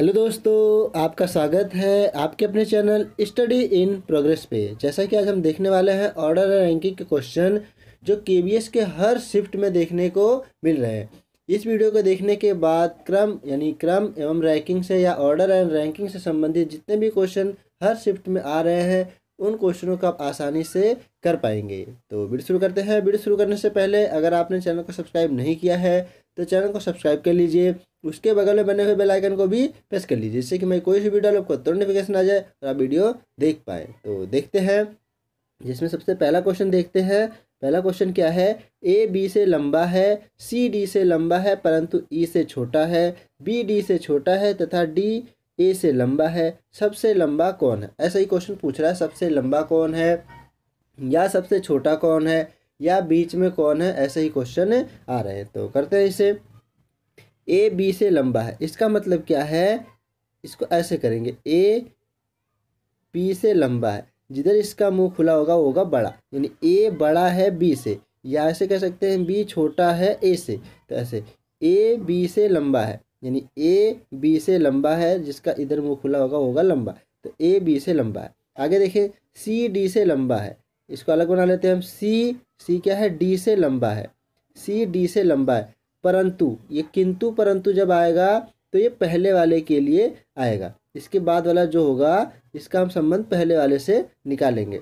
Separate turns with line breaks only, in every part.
Hello दोस्तों आपका स्वागत है आपके अपने चैनल स्टडी इन प्रोग्रेस पे जैसा कि आज हम देखने वाले हैं ऑर्डर रैंकिंग के क्वेश्चन जो के के हर शिफ्ट में देखने को मिल रहे हैं इस वीडियो को देखने के बाद क्रम यानी क्रम एवं रैंकिंग से या ऑर्डर एंड रैंकिंग से संबंधित जितने भी क्वेश्चन हर शिफ्ट में आ रहे हैं उन क्वेश्चनों को आप आसानी से कर पाएंगे तो वीडियो शुरू करते हैं वीडियो शुरू करने से पहले अगर आपने चैनल को सब्सक्राइब नहीं किया है तो चैनल को सब्सक्राइब कर लीजिए उसके बगल में बने हुए बेल आइकन को भी प्रेस कर लीजिए जिससे कि मैं कोई भी वीडियो आपको तुरंत नोटिफिकेशन आ जाए और आप वीडियो देख पाए तो देखते हैं जिसमें सबसे पहला क्वेश्चन देखते हैं पहला क्वेश्चन क्या है ए बी से लंबा है सी डी से लंबा है परंतु ई e से छोटा है बी डी से छोटा है तथा डी ए से लंबा है सबसे लंबा कौन है ऐसा ही क्वेश्चन पूछ रहा है सबसे लंबा कौन है या सबसे छोटा कौन है या बीच में कौन है ऐसे ही क्वेश्चन आ रहे हैं तो करते हैं इसे ए बी से लंबा है इसका मतलब क्या है इसको ऐसे करेंगे ए बी से लंबा है जिधर इसका मुंह खुला होगा वो होगा बड़ा यानी ए बड़ा है बी से या ऐसे कह सकते हैं बी छोटा है ए से तो ऐसे ए बी से लंबा है यानी ए बी से लंबा है जिसका इधर मुंह खुला होगा होगा लंबा तो ए बी से लंबा है आगे देखें सी डी से लंबा है इसको अलग बना लेते हैं हम सी सी क्या है डी से लंबा है सी डी से लंबा है परंतु ये किंतु परंतु जब आएगा तो ये पहले वाले के लिए आएगा इसके बाद वाला जो होगा इसका हम संबंध पहले वाले से निकालेंगे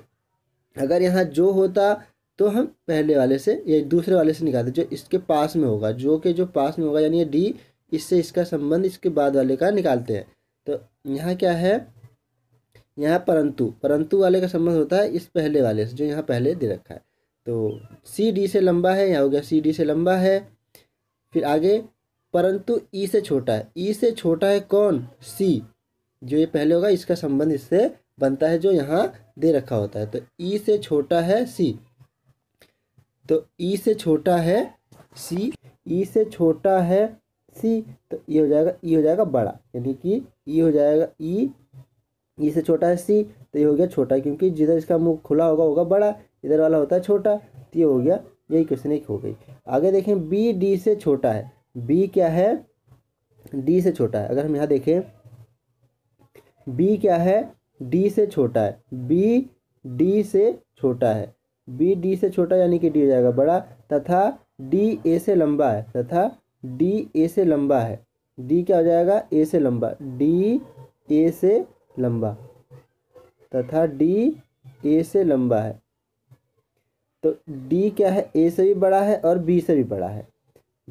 अगर यहाँ जो होता तो हम पहले वाले से या दूसरे वाले से निकालते जो इसके पास में होगा जो के जो पास में होगा यानी ये डी इससे इसका संबंध इसके बाद वाले का निकालते हैं तो यहाँ क्या है यहाँ परंतु परंतु वाले का संबंध होता है इस पहले वाले से जो यहाँ पहले दे रखा है तो सी डी से लंबा है यहाँ हो गया सी डी से लंबा है फिर आगे परंतु ई से छोटा है ई से छोटा है कौन सी जो ये पहले होगा इसका संबंध इससे बनता है जो यहाँ दे रखा होता है तो ई से छोटा है सी तो ई से छोटा है सी ई से छोटा है सी तो ये हो जाएगा ई हो जाएगा बड़ा यानी कि ई हो जाएगा ई ई से छोटा है सी तो ये हो गया छोटा क्योंकि जिधर इसका मुंह खुला होगा होगा बड़ा इधर वाला होता है छोटा तो ये हो गया यही क्वेश्चन एक हो गई आगे देखें बी डी से छोटा है बी क्या है डी से छोटा है अगर हम यहाँ देखें बी क्या है डी से छोटा है बी डी से छोटा है बी डी से छोटा यानी कि डी हो जाएगा बड़ा तथा डी ए से लंबा है तथा डी ए से लंबा है डी क्या हो जाएगा ए से लंबा डी ए से लंबा तथा डी ए से लंबा है तो डी क्या है ए से भी बड़ा है और बी से भी बड़ा है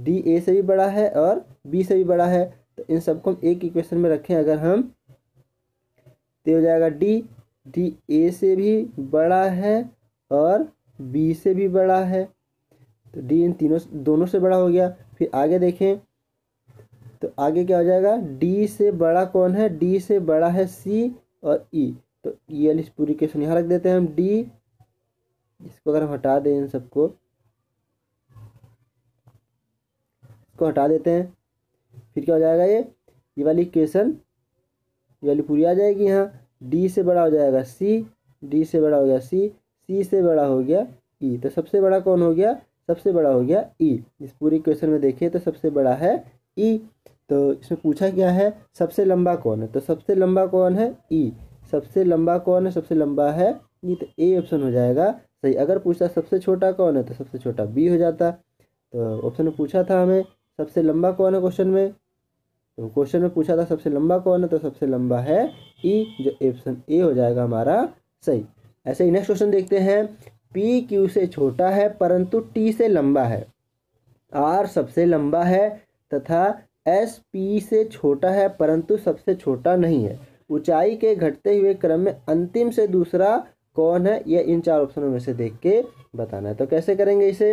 डी ए से भी बड़ा है और बी से भी बड़ा है तो इन सबको हम एक इक्वेशन में रखें अगर हम तो हो जाएगा डी डी ए से भी बड़ा है और बी से भी बड़ा है तो डी इन तीनों दोनों से बड़ा हो गया फिर आगे देखें तो आगे क्या हो जाएगा डी से बड़ा कौन है डी से बड़ा है सी और ई e. तो e ये इस पूरी क्वेश्चन यहाँ रख देते हैं हम डी इसको अगर हम हटा दें इन सबको इसको हटा देते हैं फिर क्या हो जाएगा ये ये वाली इक्वेशन ये वाली पूरी आ जाएगी यहाँ डी से बड़ा हो जाएगा सी डी से बड़ा हो गया सी सी से बड़ा हो गया ई e. तो सबसे बड़ा कौन हो गया सबसे बड़ा हो गया ई e. इस पूरी क्वेश्चन में देखिए तो सबसे बड़ा है ई e. तो इसमें पूछा क्या है सबसे लंबा कौन है तो सबसे लंबा कौन है ई e? सबसे लंबा कौन है सबसे लंबा है e. तो ए ऑप्शन हो जाएगा सही अगर पूछता सबसे छोटा कौन है तो सबसे छोटा बी हो जाता तो ऑप्शन में पूछा था हमें सबसे लंबा कौन है क्वेश्चन में तो क्वेश्चन में पूछा था सबसे लंबा कौन है तो सबसे लंबा है ई e, जो ऑप्शन ए हो जाएगा हमारा सही ऐसे ही नेक्स्ट क्वेश्चन देखते हैं पी क्यू से छोटा है परंतु टी से लंबा है आर सबसे लंबा है तथा एस पी से छोटा है परंतु सबसे छोटा नहीं है ऊंचाई के घटते हुए क्रम में अंतिम से दूसरा कौन है ये इन चार ऑप्शनों में से देख के बताना है तो कैसे करेंगे इसे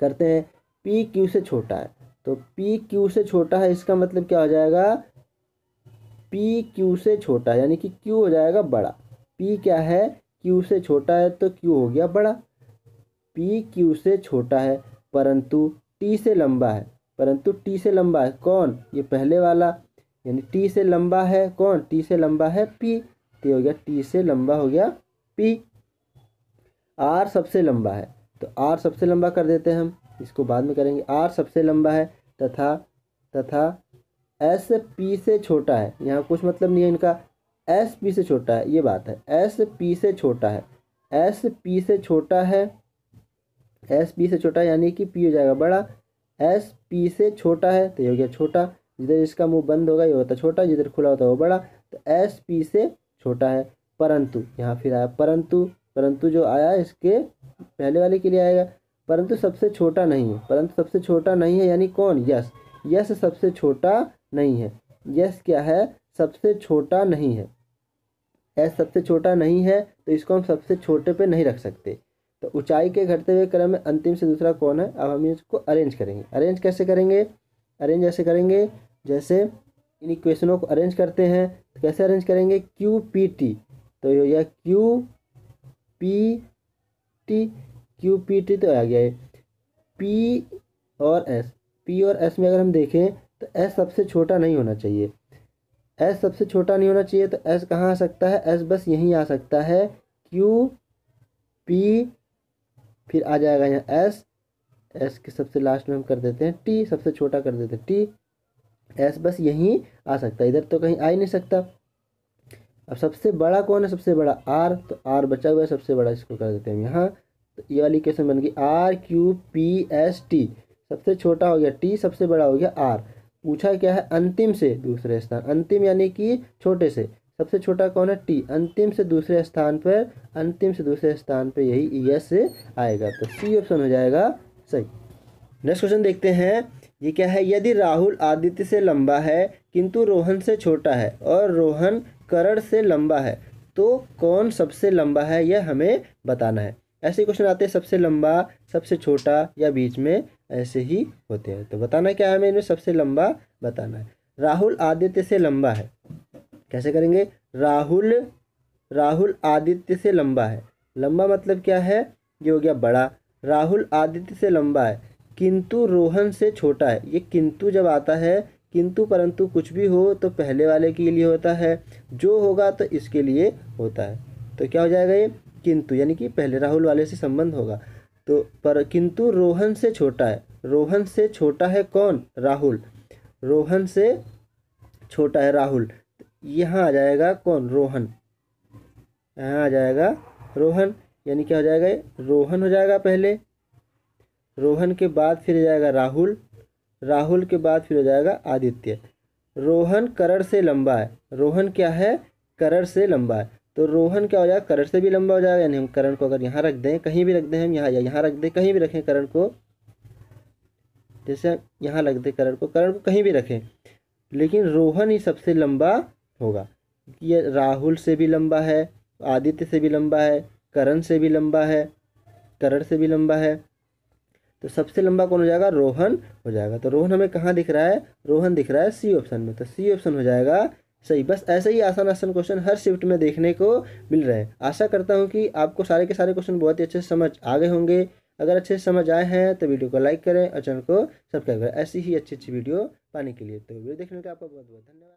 करते हैं पी क्यू से छोटा है तो पी क्यू से छोटा है इसका मतलब क्या हो जाएगा पी क्यू से छोटा यानी कि क्यू हो जाएगा बड़ा पी क्या है क्यू से छोटा है तो क्यू हो गया बड़ा पी क्यू से छोटा है परंतु टी से लंबा है परंतु टी से लंबा है कौन ये पहले वाला यानी टी से लंबा है कौन टी से लंबा है पी तो हो गया टी से लंबा हो गया पी आर सबसे लंबा है तो आर सबसे लंबा कर देते हैं हम इसको बाद में करेंगे आर सबसे लंबा है तथा तथा एस पी से छोटा है यहाँ कुछ मतलब नहीं है इनका एस पी से छोटा है ये बात है एस पी से छोटा है एस पी से छोटा है एस पी से छोटा यानी कि पी हो जाएगा बड़ा एस पी से छोटा है तो ये हो गया छोटा जिधर इसका मुंह बंद होगा ये होता छोटा जिधर खुला होता है वो बड़ा तो एस पी से छोटा है परंतु यहाँ फिर आया परंतु परंतु जो आया इसके पहले वाले के लिए आएगा परंतु सबसे छोटा नहीं है परंतु सबसे छोटा नहीं है यानी कौन यस यस सबसे छोटा नहीं है यस क्या है सबसे छोटा नहीं है एस सबसे छोटा नहीं है तो इसको हम सबसे छोटे पे नहीं रख सकते तो ऊंचाई के घटते हुए क्रम में अंतिम से दूसरा कौन है अब हम इसको अरेंज करेंगे अरेंज कैसे करेंगे अरेंज ऐसे करेंगे जैसे इन इक्वेशनों को अरेंज करते हैं तो कैसे अरेंज करेंगे क्यू पी टी तो ये हो गया Q P T Q P T तो आ गया है पी और एस पी और एस में अगर हम देखें तो एस सबसे छोटा नहीं होना चाहिए एस सबसे छोटा नहीं होना चाहिए तो एस कहाँ आ सकता है एस बस यहीं आ सकता है क्यू पी फिर आ जाएगा यहाँ एस एस के सबसे लास्ट में हम कर देते हैं टी सबसे छोटा कर देते हैं टी एस बस यहीं आ सकता है इधर तो कहीं आ ही नहीं सकता अब सबसे बड़ा कौन है सबसे बड़ा आर तो आर बचा हुआ है सबसे बड़ा इसको कर देते हैं हम यहाँ तो ये वाली क्वेश्चन बन गई R Q P S T सबसे छोटा हो गया टी सबसे बड़ा हो गया आर पूछा क्या है अंतिम से दूसरे स्थान अंतिम यानी कि छोटे से सबसे छोटा कौन है टी अंतिम से दूसरे स्थान पर अंतिम से दूसरे स्थान पर यही एस e से आएगा तो सी ऑप्शन हो जाएगा सही नेक्स्ट क्वेश्चन देखते हैं ये क्या है यदि राहुल आदित्य से लंबा है किंतु रोहन से छोटा है और रोहन करण से लंबा है तो कौन सबसे लंबा है यह हमें बताना है ऐसे क्वेश्चन आते हैं सबसे लंबा सबसे छोटा या बीच में ऐसे ही होते हैं तो बताना क्या है हमें इनमें सबसे लंबा बताना है राहुल आदित्य से लंबा है कैसे करेंगे राहुल राहुल आदित्य से लंबा है लंबा मतलब क्या है ये हो गया बड़ा राहुल आदित्य से लंबा है किंतु रोहन से छोटा है ये किंतु जब आता है किंतु परंतु कुछ भी हो तो पहले वाले के लिए होता है जो होगा तो इसके लिए होता है तो क्या हो जाएगा ये किंतु यानी कि पहले राहुल वाले से संबंध होगा तो पर किंतु रोहन से छोटा है रोहन से छोटा है कौन राहुल रोहन से छोटा है राहुल यहाँ आ जाएगा कौन रोहन यहाँ आ जाएगा रोहन यानी क्या हो जाएगा रोहन हो जाएगा पहले रोहन के बाद फिर जाएगा राहुल राहुल के बाद फिर हो जाएगा आदित्य रोहन करड़ से लंबा है रोहन क्या है करड़ से लंबा है तो रोहन क्या हो जाएगा करड़ से भी लंबा हो जाएगा यानी हम करण को अगर यहाँ रख दें कहीं भी रख दें हम यहाँ या यहाँ रख दें कहीं भी रखें करण को जैसे हम यहाँ रख दें करण को करण को कहीं भी रखें लेकिन रोहन ही सबसे लंबा होगा ये राहुल से भी लंबा है आदित्य से भी लंबा है करण से भी लंबा है करण से भी लंबा है तो सबसे लंबा कौन हो जाएगा रोहन हो जाएगा तो रोहन हमें कहाँ दिख रहा है रोहन दिख रहा है सी ऑप्शन में तो सी ऑप्शन हो जाएगा सही बस ऐसे ही आसान आसान क्वेश्चन हर शिफ्ट में देखने को मिल रहे हैं आशा करता हूँ कि आपको सारे के सारे क्वेश्चन बहुत ही अच्छे से समझ आ गए होंगे अगर अच्छे से समझ आए हैं तो वीडियो को लाइक करें और चैनल को सब्सक्राइब करें ऐसी ही अच्छी अच्छी वीडियो पाने के लिए तो वीडियो देखने का आपका बहुत बहुत धन्यवाद